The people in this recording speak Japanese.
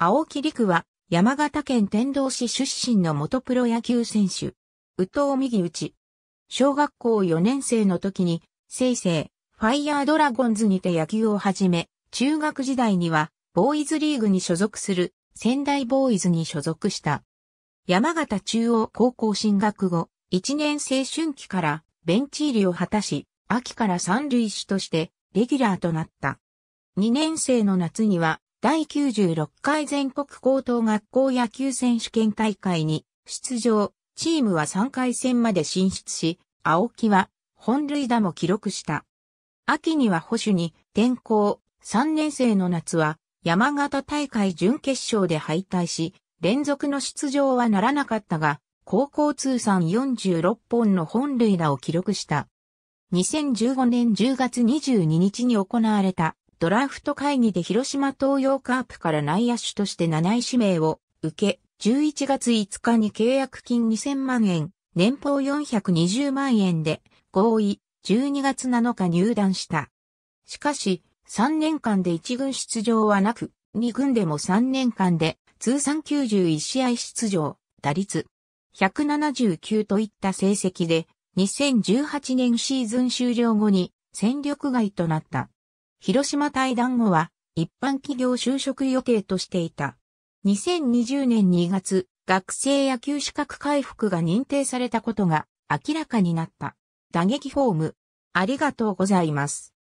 青木陸は山形県天童市出身の元プロ野球選手。宇藤右内。小学校4年生の時に、生成、ファイヤードラゴンズにて野球を始め、中学時代には、ボーイズリーグに所属する、仙台ボーイズに所属した。山形中央高校進学後、1年生春季からベンチ入りを果たし、秋から三塁手としてレギュラーとなった。2年生の夏には第96回全国高等学校野球選手権大会に出場、チームは3回戦まで進出し、青木は本塁打も記録した。秋には保守に転校、3年生の夏は山形大会準決勝で敗退し、連続の出場はならなかったが、高校通算46本の本塁打を記録した。2015年10月22日に行われたドラフト会議で広島東洋カープから内野手として7位指名を受け、11月5日に契約金2000万円、年俸420万円で合意、12月7日入団した。しかし、3年間で1軍出場はなく、2軍でも3年間で通算91試合出場、打率179といった成績で、2018年シーズン終了後に戦力外となった。広島対談後は、一般企業就職予定としていた。2020年2月、学生野球資格回復が認定されたことが明らかになった。打撃フォーム。ありがとうございます。